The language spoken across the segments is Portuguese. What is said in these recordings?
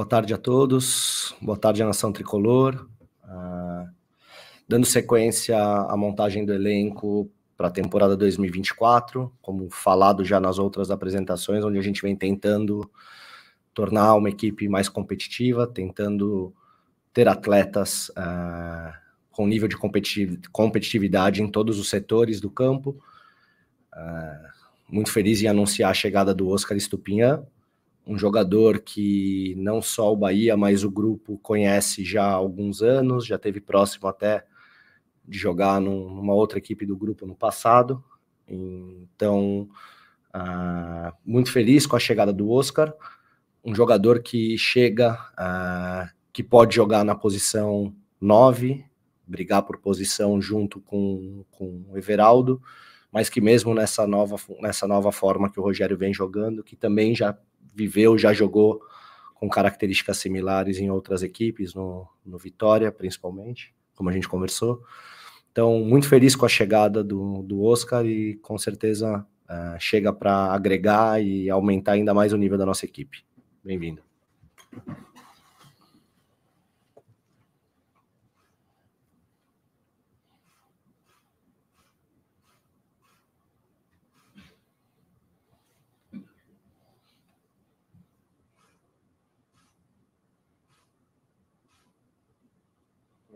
Boa tarde a todos, boa tarde à Nação Tricolor. Uh, dando sequência à montagem do elenco para a temporada 2024, como falado já nas outras apresentações, onde a gente vem tentando tornar uma equipe mais competitiva, tentando ter atletas uh, com nível de competitividade em todos os setores do campo. Uh, muito feliz em anunciar a chegada do Oscar Estupinha, um jogador que não só o Bahia, mas o grupo conhece já há alguns anos, já teve próximo até de jogar numa outra equipe do grupo no passado. Então, uh, muito feliz com a chegada do Oscar, um jogador que chega, uh, que pode jogar na posição 9, brigar por posição junto com, com o Everaldo, mas que mesmo nessa nova, nessa nova forma que o Rogério vem jogando, que também já viveu, já jogou com características similares em outras equipes, no, no Vitória principalmente, como a gente conversou. Então, muito feliz com a chegada do, do Oscar e com certeza uh, chega para agregar e aumentar ainda mais o nível da nossa equipe. Bem-vindo.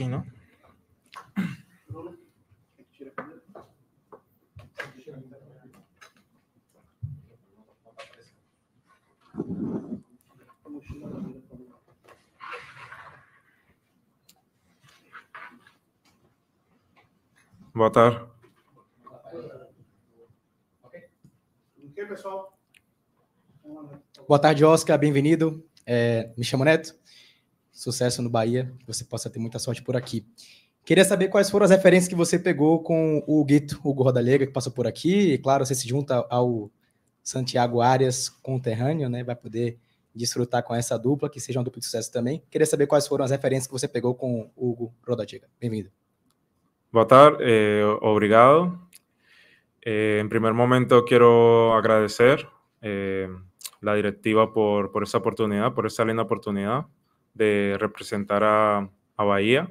aqui, não? Boa tarde. pessoal? Boa tarde, Oscar. Bem-vindo. É, me chamo Neto. Sucesso no Bahia, que você possa ter muita sorte por aqui. Queria saber quais foram as referências que você pegou com o Guito, Hugo Rodalega, que passou por aqui. E claro, você se junta ao Santiago Arias conterrâneo, né? Vai poder desfrutar com essa dupla, que seja uma dupla de sucesso também. Queria saber quais foram as referências que você pegou com o Hugo Rodalega. Bem-vindo. Boa tarde, eh, obrigado. Eh, primeiro primer momento quero agradecer eh, diretiva por, por oportunidade, por essa linda oportunidade. de representar a, Bahía.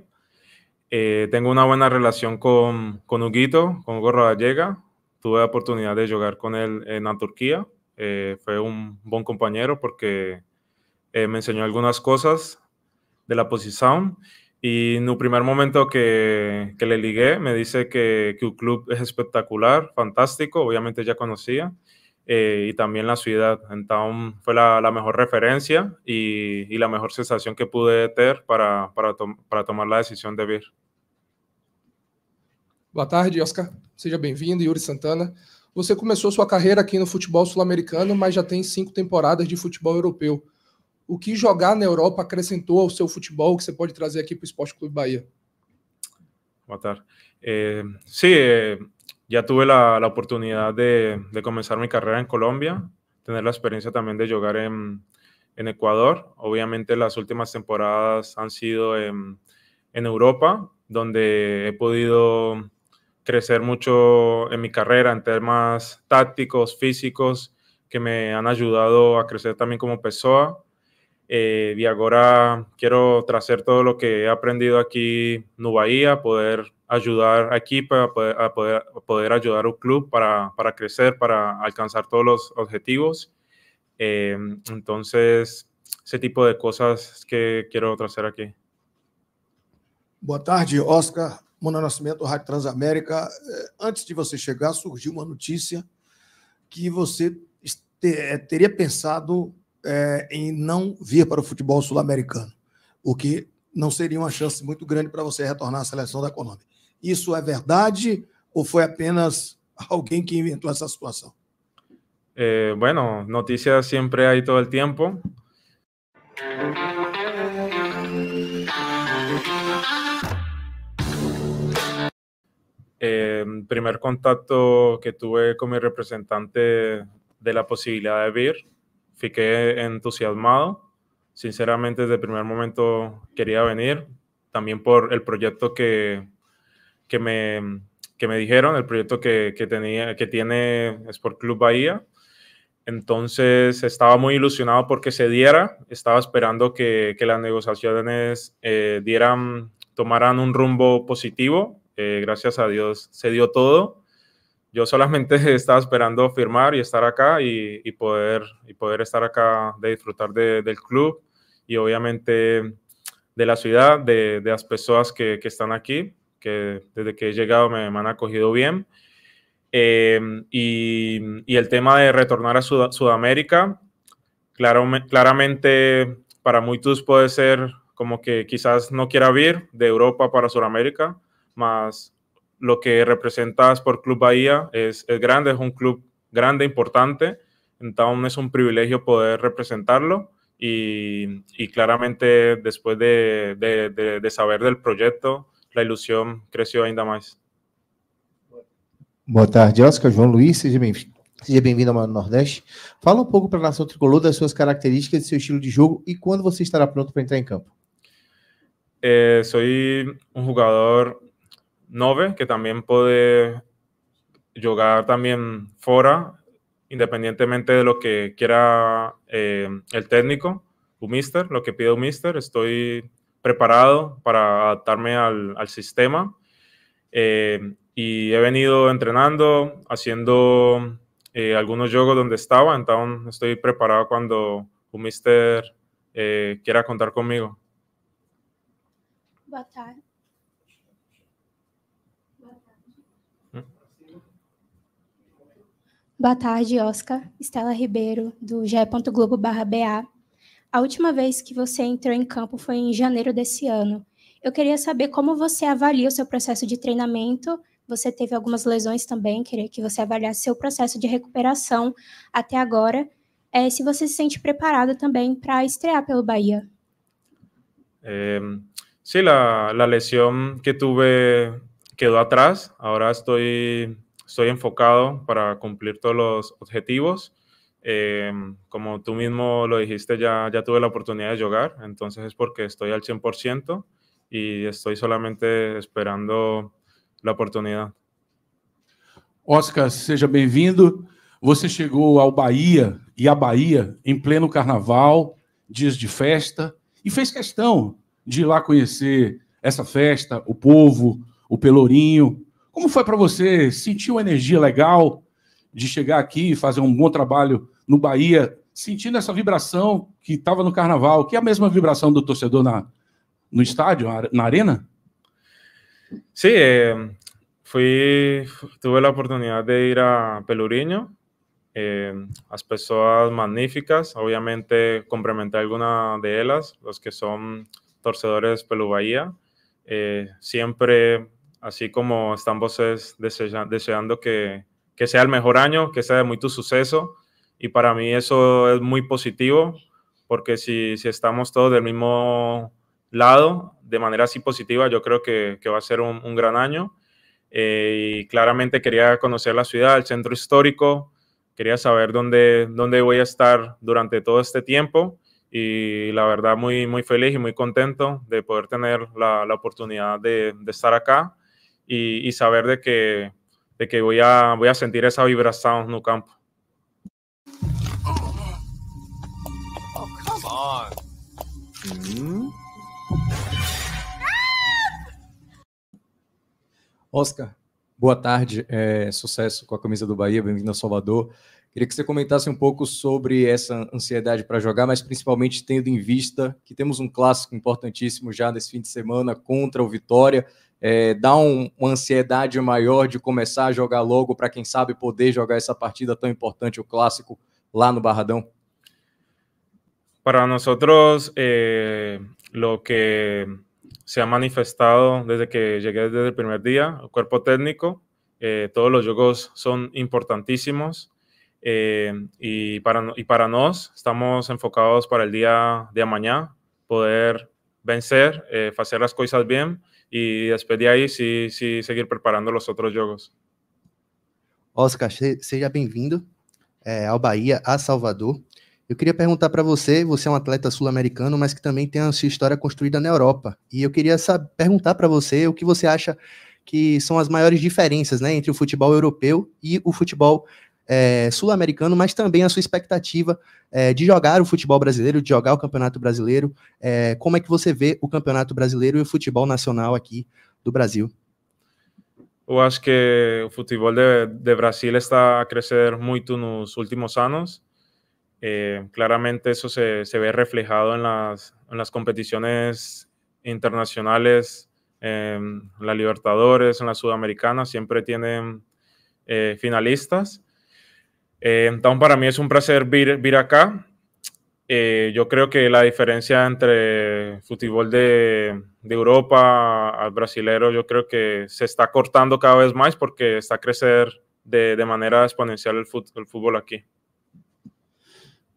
Eh, tengo una buena relación con, con Huguito, con Gorro Gallega, Tuve la oportunidad de jugar con él en Anturquía, Turquía. Eh, fue un buen compañero porque eh, me enseñó algunas cosas de la posición. Y en el primer momento que, le ligué, me dice que, que el club es espectacular, fantástico. Obviamente ya conocía. eh, y también la ciudad. Entonces fue la, la mejor referencia y, y, la mejor sensación que pude tener para, para, to para tomar la decisión de vir. Boa tarde, Oscar. Seja bem-vindo, Yuri Santana. Você começou sua carreira aqui no futebol sul-americano, mas já tem cinco temporadas de futebol europeu. O que jogar na Europa acrescentou ao seu futebol que você pode trazer aqui para o Esporte Clube Bahia? Boa tarde. Eh, sim, sí, eh... ya tuve la, oportunidad de, comenzar mi carrera en Colombia, tener la experiencia también de jugar en, Ecuador. Obviamente las últimas temporadas han sido en, Europa, donde he podido crecer mucho en mi carrera en temas tácticos, físicos, que me han ayudado a crecer también como persona Eh, y ahora quiero traer todo lo que he aprendido aquí en Bahía, poder ayudar aquí, para poder, a poder, poder, ayudar al club para, para, crecer, para alcanzar todos los objetivos. Eh, entonces, ese tipo de cosas que quiero traer aquí. Boa tarde, Oscar. Mano Nascimento, Rádio Transamérica. Eh, antes de você chegar, surgiu uma notícia que você eh, teria pensado é, em não vir para o futebol sul-americano, o que não seria uma chance muito grande para você retornar à seleção da Colômbia. Isso é verdade ou foi apenas alguém que inventou essa situação? Eh, bueno, noticias siempre hay todo el tiempo. Eh, é, primer contacto que tuve con mi representante de la posibilidad de vir fiqué entusiasmado. Sinceramente, desde el primer momento quería venir, también por el proyecto que, me, me dijeron, el proyecto que, tenía, que tiene Sport Club Bahía. Entonces estaba muy ilusionado porque se diera, estaba esperando que, las negociaciones eh, dieran, tomaran un rumbo positivo. Eh, gracias a Dios se dio todo yo solamente estaba esperando firmar y estar acá y, poder, y poder estar acá, de disfrutar del club y obviamente de la ciudad, de, las personas que, están aquí, que desde que he llegado me, han acogido bien. Em, y, el tema de retornar a Sudamérica, claro, claramente para muchos puede ser como que quizás no quiera vir de Europa para Sudamérica, más lo que representas por Club Bahía es, grande, es un club grande, importante. Entonces es un privilegio poder representarlo y, claramente después de, saber del proyecto, la ilusión creció ainda más. Boa tarde, Oscar. João Luiz, seja bem Mano Nordeste. Fala un um poco para a Nação Tricolor das suas características, de seu estilo de juego y e quando você estará pronto para entrar em campo. Eh, soy un jugador 9, que también puede jugar también fuera, independientemente de lo que quiera eh, el técnico, un mister, lo que pide un mister. Estoy preparado para adaptarme al, sistema. Eh, y he venido entrenando, haciendo eh, algunos juegos donde estaba, entonces estoy preparado cuando un mister quiera contar conmigo. Boa tarde, Oscar. Estela Ribeiro, do ge.globo.ba. A última vez que você entrou em campo foi em janeiro desse ano. Eu queria saber como você avalia o seu processo de treinamento. Você teve algumas lesões também, queria que você avaliasse seu processo de recuperação até agora. É, se você se sente preparado também para estrear pelo Bahia. Sim, a lesão que tive quedou atrás. Agora estou estoy enfocado para cumplir todos los objetivos. Eh, como tú mismo lo dijiste, ya, ya tuve la oportunidad de jogar. entonces es porque estoy al 100% y estoy solamente esperando la oportunidad. Oscar, seja bem-vindo. Você chegou ao Bahia e a Bahia em pleno carnaval, dias de festa, e fez questão de ir lá conhecer essa festa, o povo, o Pelourinho, como foi para você? Sentiu energia legal de chegar aqui e fazer um bom trabalho no Bahia, sentindo essa vibração que estava no Carnaval, que é a mesma vibração do torcedor na, no estádio, na arena? Sim, é, eh, fui, tive a oportunidade de ir a Pelourinho, eh, as pessoas magníficas, obviamente complementar algumas de ellas, los que son torcedores Pelu Bahía, eh, siempre así como están voces deseando que, sea el mejor año, que sea de tu suceso. Y para mí eso es muy positivo, porque si, estamos todos del mismo lado, de manera así positiva, yo creo que, va a ser un, gran año. Eh, y claramente quería conocer la ciudad, el centro histórico, quería saber dónde, dónde voy a estar durante todo este tiempo y la verdad muy, muy feliz y muy contento de poder tener la, oportunidad de, estar acá y, y saber de que, de que voy, a, voy a sentir esa vibración no campo. Hum? Oscar, boa tarde, é, sucesso com a camisa do Bahia, bem-vindo a Salvador. Queria que você comentasse um pouco sobre essa ansiedade para jogar, mas principalmente tendo em vista que temos um clássico importantíssimo já nesse fim de semana contra o Vitória é, dá um, uma ansiedade maior de começar a jogar logo para quem sabe poder jogar essa partida tão importante, o clássico, lá no Barradão? Para nós, eh, o que se ha manifestado desde que llegué desde o primeiro dia o cuerpo técnico, eh, todos os jogos são importantíssimos Eh, y, para, y para nos estamos enfocados para el día de mañana, poder vencer, eh, hacer las cosas bien y después de ahí sí, sí seguir preparando los otros jogos. Oscar, seja bem-vindo é, ao Bahia, a Salvador. Eu queria perguntar para você, você é um atleta sul-americano, mas que também tem a sua história construída na Europa. E eu queria perguntar para você o que você acha que são as maiores diferenças né, entre o futebol europeu e o futebol é, sul-americano, mas também a sua expectativa é, de jogar o futebol brasileiro, de jogar o Campeonato Brasileiro. É, como é que você vê o Campeonato Brasileiro e o futebol nacional aqui do Brasil? Eu acho que o futebol de, de Brasil está a crescer muito nos últimos anos. É, claramente isso se, se vê reflejado nas las, en las competiciones internacionales eh, la Libertadores, en la Sudamericana, siempre tienen eh, finalistas eh, entonces, para mí es un placer vir, vir acá. Eh, yo creo que la diferencia entre futebol fútbol de, de, Europa al brasilero, yo creo que se está cortando cada vez más porque está a crecer de, de manera exponencial el fútbol, el fútbol aquí.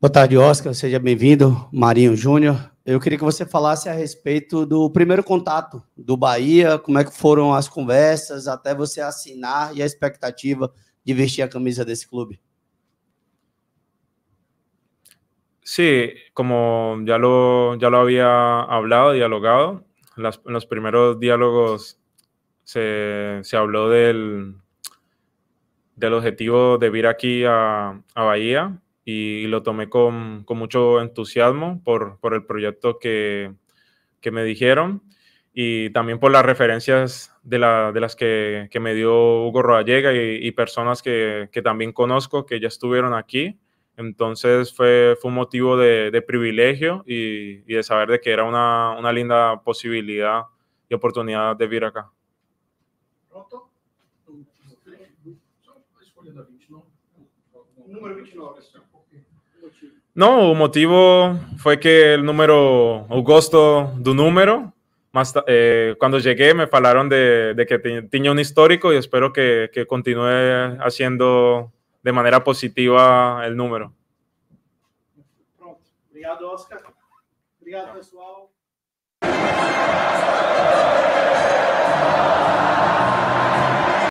Boa tarde, Oscar. Seja bem-vindo, Marinho Júnior. Eu queria que você falasse a respeito do primeiro contato do Bahia, como é que foram as conversas até você assinar e a expectativa de vestir a camisa desse clube. Sí, como ya lo, ya lo había hablado, dialogado, en los primeros diálogos se, habló del, del objetivo de venir aquí a, a Bahía y, lo tomé con, mucho entusiasmo por, el proyecto que, me dijeron y también por las referencias de, las que, me dio Hugo Rodallega y, personas que también conozco que ya estuvieron aquí entonces fue, fue un motivo de, de privilegio y, y, de saber de que era una, una, linda posibilidad y oportunidad de vivir acá. No, un motivo fue que el número, Augusto, de un número, más eh, me hablaron de, de que tenía un histórico y espero que, que haciendo haciendo de manera positiva el número. Pronto. Obrigado, Oscar. Obrigado, pessoal.